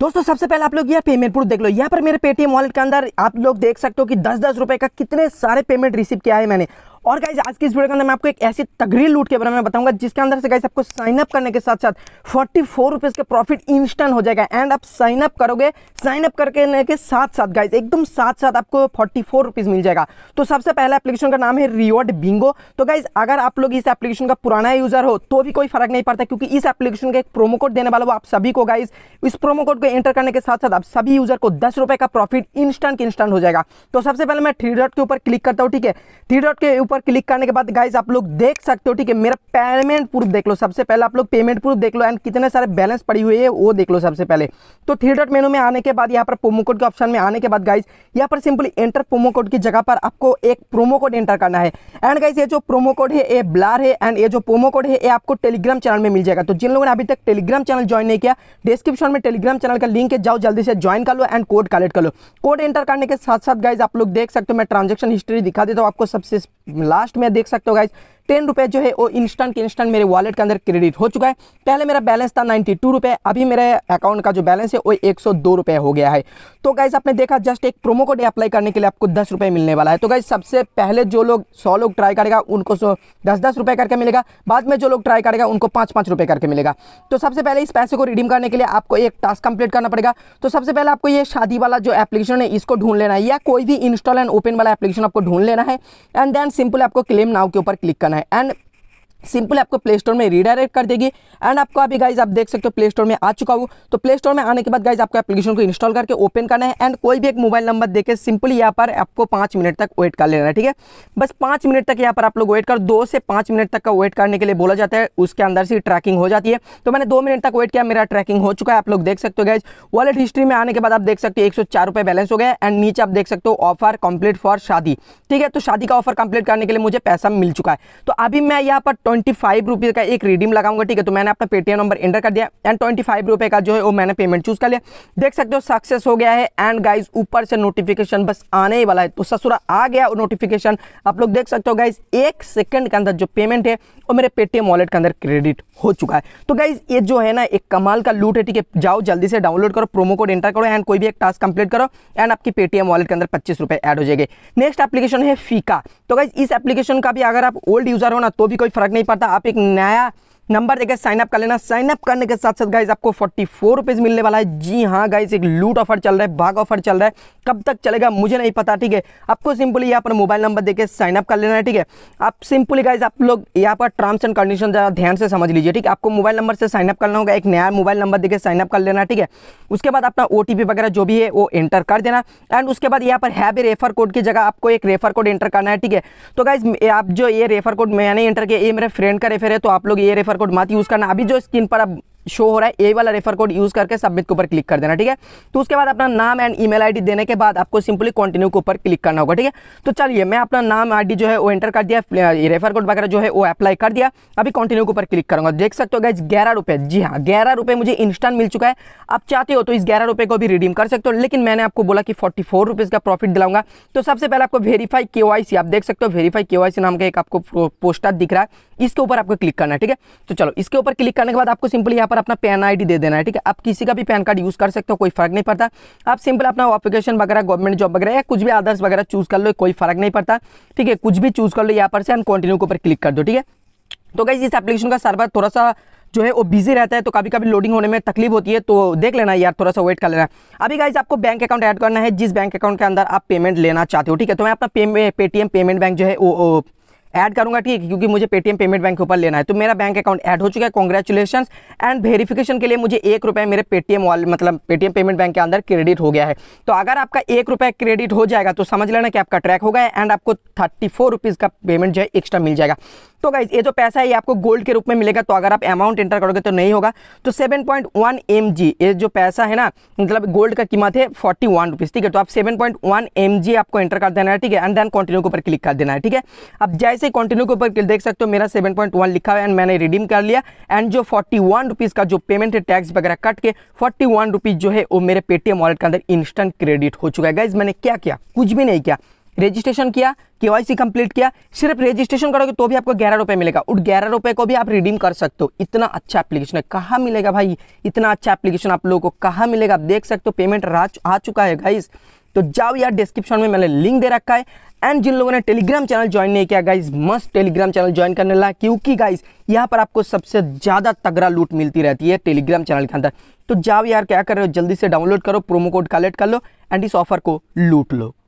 दोस्तों सबसे पहले आप लोग यह पेमेंट प्रूफ देख लो यहाँ पर मेरे पेटीएम वॉलेट के अंदर आप लोग देख सकते हो कि दस दस रुपए का कितने सारे पेमेंट रिसीव किया है मैंने और गाइज आज की इस वीडियो के अंदर मैं आपको एक ऐसी तगड़ी लूट के बारे में बताऊंगा जिसके अंदर से गाइज आपको साइनअप करने के साथ साथ फोर्टी फोर रुपीज़ का प्रॉफिट इंस्टेंट हो जाएगा एंड आप साइनअप करोगे साइनअप करके के साथ साथ गाइज एकदम साथ साथ आपको फोर्टी फोर रुपीज़ मिल जाएगा तो सबसे पहला एप्लीकेशन का नाम है रिवॉर्ड बिंगो तो गाइज अगर आप लोग इस एप्लीकेशन का पुराना यूजर हो तो भी कोई फर्क नहीं पड़ता क्योंकि इस एप्लीकेशन का एक प्रोमो कोड देने वाला वो आप सभी को गाइज इस प्रोमो कोड को एंटर करने के साथ साथ आप सभी यूजर को दस रुपये का प्रॉफिट इंस्टेंट इंस्टेंट हो जाएगा तो सबसे पहले मैं थ्री डॉट के ऊपर क्लिक करता हूँ ठीक है थ्री डॉट के ऊपर क्लिक करने के बाद गाइज आप लोग देख सकते हो ठीक है मेरा पेमेंट प्रूफ देख लो सबसे पहले आप लोग पेमेंट प्रूफ देख लो एंड कितने सारे बैलेंस पड़ी हुई है वो देख लो सबसे पहले तो थ्री डॉट मेनू में आने के बाद यहाँ पर प्रोमो कोड के ऑप्शन में आने के बाद गाइज यहाँ पर सिंपली एंटर प्रोमो कोड की जगह पर आपको एक प्रोमो कोड एंटर करना है एंड गाइज ये जो प्रोमो कोड है ये ब्लार है एंड ये जो प्रोमो कोड है ये आपको टेलीग्राम चैनल में मिल जाएगा तो जिन लोगों ने अभी तक टेलीग्राम चैनल ज्वाइन नहीं किया डिस्क्रिप्शन में टेलीग्राम चैनल का लिंक है जाओ जल्दी से ज्वाइन कर लो एंड कोड कलेक्ट कर लो कोड एंटर करने के साथ साथ गाइज आप लोग देख सकते हो मैं ट्रांजेक्शन हिस्ट्री दिखा देता हूँ आपको सबसे लास्ट में देख सकते हो गाइज टेन रुपये जो है वो इंस्टेंट के इंस्टेंट मेरे वॉलेट के अंदर क्रेडिट हो चुका है पहले मेरा बैलेंस था नाइन्टी टू रुपये अभी मेरे अकाउंट का जो बैलेंस है वो एक सौ दो रुपये हो गया है तो गाइज आपने देखा जस्ट एक प्रोमो कोड अप्लाई करने के लिए आपको दस रुपये मिलने वाला है तो गाइज सबसे पहले जो लोग सौ लोग ट्राई करेगा उनको सौ दस दस रुपये करके मिलेगा बाद में जो लोग ट्राई करेगा उनको पाँच पाँच रुपये करके मिलेगा तो सबसे पहले इस पैसे को रिडीम करने के लिए आपको एक टास्क कंप्लीट करना पड़ेगा तो सबसे पहले आपको ये शादी वाला जो एप्लीकेशन है इसको ढूंढ लेना है या कोई भी इंस्टॉल एंड ओपन वाला एप्लीकेशन आपको ढूंढ लेना है एंड देन सिंपल आपको क्लेम नाव के ऊपर क्लिक करना है and सिंपल आपको प्ले स्टोर में रीडायरेक्ट कर देगी एंड आपको अभी गाइज आप देख सकते हो प्ले स्टोर में आ चुका हूँ तो प्ले स्टोर में आने के बाद गाइज आपको एप्लीकेशन को इंस्टॉल करके ओपन करना है एंड कोई भी एक मोबाइल नंबर देके सिंपली यहाँ पर आपको पाँच मिनट तक वेट कर लेना है ठीक है बस पाँच मिनट तक यहाँ पर आप लोग वेट कर दो से पाँच मिनट तक का वेट करने के लिए बोला जाता है उसके अंदर से ट्रैकिंग हो जाती है तो मैंने दो मिनट तक वेट किया मेरा ट्रैकिंग हो चुका है आप लोग देख सकते हो गाइज वॉलेट हिस्ट्री में आने के बाद आप देख सकते हो एक सौ बैलेंस हो गया एंड नीचे आप देख सकते हो ऑफर कंप्लीट फॉर शादी ठीक है तो शादी का ऑफर कंप्लीट करने के लिए मुझे पैसा मिल चुका है तो अभी मैं यहाँ पर ट्वेंटी फाइव रुपीज़ का एक रिडीम लगाऊंगा ठीक है तो मैंने अपना पेटीएम नंबर एंटर कर दिया एंड ट्वेंटी फाइव रुपये का जो है वो मैंने पेमेंट चूज़ कर लिया देख सकते हो सक्सेस हो गया है एंड गाइज ऊपर से नोटिफिकेशन बस आने ही वाला है तो ससुरा आ गया नोटिफिकेशन आप लोग देख सकते हो गाइज एक सेकेंड के अंदर जो पेमेंट है वो मेरे पेटीएम वॉलेट के अंदर क्रेडिट हो चुका है तो गाइज ये जो है ना एक कमाल का लूट है ठीक है जाओ जल्दी से डाउनलोड करो प्रोमो कोड एंटर करो एंड कोई भी एक टास्क कंप्लीट करो एंड आपकी पेटीएम वॉलेट के अंदर पच्चीस रुपये एड हो जाएगी नेक्स्ट एप्लीकेशन है फीका तो गाइज इस एप्लीकेशन का भी अगर आप ओल्ड यूजर हो ना तो भी कोई फर्क नहीं नहीं पड़ता आप एक नया नंबर देकर साइनअप कर लेना साइनअप करने के साथ साथ गाइज आपको फोर्टी फोर रुपीज़ मिलने वाला है जी हाँ गाइज एक लूट ऑफर चल रहा है भाग ऑफर चल रहा है कब तक चलेगा मुझे नहीं पता ठीक है आपको सिंपली यहाँ पर मोबाइल नंबर देकर साइनअप कर लेना है ठीक है आप सिंपली गाइज आप लोग यहाँ पर टर्म्स एंड कंडीशन ज़रा ध्यान से समझ लीजिए ठीक है आपको मोबाइल नंबर से साइनअप करना होगा एक नया मोबाइल नंबर देकर साइनअप कर लेना ठीक है उसके बाद अपना ओ वगैरह जो भी है वो एंटर कर देना एंड उसके बाद यहाँ पर हैवी रेफर कोड की जगह आपको एक रेफर कोड एंटर करना है ठीक है तो गाइज आप जो ये रेफर कोड मैंने एंटर किया ये मेरे फ्रेंड का रेफर है तो आप लोग ये रेफर कोड मत यूज़ करना अभी जो स्क्रीन पर अब शो हो रहा है ए वाला रेफर कोड यूज़ करके सबमिट के ऊपर क्लिक कर देना ठीक है तो उसके बाद अपना नाम एंड ईमेल आईडी देने के बाद आपको सिंपली कंटिन्यू के ऊपर क्लिक करना होगा ठीक है तो चलिए मैं अपना नाम आईडी जो है वो एंटर कर दिया रेफर कोड वगैरह जो है वो अप्लाई कर दिया अभी कंटिन्यू के ऊपर क्लिक करूँगा देख सकते हो गए ग्यारह रुपये जी हाँ ग्यारह रुपये मुझे इंस्टेंट मिल चुका है आप चाहते हो तो इस ग्यारह रुपये को भी रिडीम कर सकते हो लेकिन मैंने आपको बोला कि फोर्टी फोर का प्रॉफिट दिलाऊंगा तो सबसे पहले आपको वेरीफाई के आप देख सकते हो वेरीफाई के नाम का एक आपको पोस्टर दिख रहा है इसके ऊपर आपको क्लिक करना है ठीक है तो चलो इसके ऊपर क्लिक करने के बाद आपको सिंपली यहाँ पर अपना पैन आई दे देना है ठीक है आप किसी का भी पैन कार्ड यूज़ कर सकते हो कोई फर्क नहीं पड़ता आप सिंपल अपना ऑफिकेशन वगैरह गवर्नमेंट जॉब वगैरह या कुछ भी आदर्स वगैरह चूज़ कर लो कोई फर्क नहीं पड़ता ठीक है कुछ भी चूज़ कर लो यहाँ पर से एंड कंटिन्यू के ऊपर क्लिक कर दो ठीक है तो गाइज इस एप्लीकेशन का सर्वर थोड़ा सा जो है वो बिजी रहता है तो कभी कभी लोडिंग होने में तकलीफ होती है तो देख लेना यार थोड़ा सा वेट कर लेना अभी गाइज आपको बैंक अकाउंट ऐड करना है जिस बैंक अकाउंट के अंदर आप पेमेंट लेना चाहते हो ठीक है तो मैं अपना पेटीएम पेमेंट बैंक जो है वो ऐड करूंगा ठीक है क्योंकि मुझे पेटीएम पेमेंट बैंक के ऊपर लेना है तो मेरा बैंक अकाउंट ऐड हो चुका है कॉन्ग्रेचुलेशन एंड वेरिफिकेशन के लिए मुझे एक रुपये मेरे पेटीएम वाले मतलब पेटीएम पेमेंट बैंक के अंदर क्रेडिट हो गया है तो अगर आपका एक रुपये क्रेडिट हो जाएगा तो समझ लेना कि आपका ट्रैक होगा एंड आपको थर्टी फोर रुपीज़ का पेमेंट जो है एक्स्ट्रा मिल जाएगा तो गाइज ये जो पैसा है ये आपको गोल्ड के रूप में मिलेगा तो अगर आप अमाउंट एंटर करोगे तो नहीं होगा तो सेवन पॉइंट ये जो पैसा है ना मतलब गोल्ड का कीमत है फोर्टी वन ठीक है तो आप सेवन पॉइंट आपको एंटर कर देना है ठीक है एंड देन कंटिन्यू के ऊपर क्लिक कर देना है ठीक है अब जैसे ऐसे ही कंटिन्यू के ऊपर देख सकते हो मेरा 7.1 लिखा है एंड मैंने रिडीम कर लिया एंड जो फोर्टी वन का जो पेमेंट है टैक्स वगैरह कट के फोर्टी वन जो है वो मेरे पेटीएम वॉलेट के अंदर इंस्टेंट क्रेडिट हो चुका है गाइज मैंने क्या किया कुछ भी नहीं किया रजिस्ट्रेशन किया केवाईसी कंप्लीट किया सिर्फ रजिस्ट्रेशन करोगे तो भी आपको ग्यारह रुपये मिलेगा और ग्यारह रुपये को भी आप रिडीम कर सकते हो इतना अच्छा एप्लीकेशन है कहाँ मिलेगा भाई इतना अच्छा एप्लीकेशन आप लोगों को कहाँ मिलेगा आप देख सकते हो पेमेंट आ चुका है गाइज तो जाओ यार डिस्क्रिप्शन में मैंने लिंक दे रखा है एंड जिन लोगों ने टेलीग्राम चैनल ज्वाइन नहीं किया guys must Telegram channel join करने लगा क्योंकि गाइज यहाँ पर आपको सबसे ज़्यादा तगड़ा लूट मिलती रहती है टेलीग्राम चैनल के अंदर तो जाओ यार क्या कर रहे हो जल्दी से डाउनलोड करो प्रोमो कोड कलेक्ट कर लो एंड इस ऑफर को लूट लो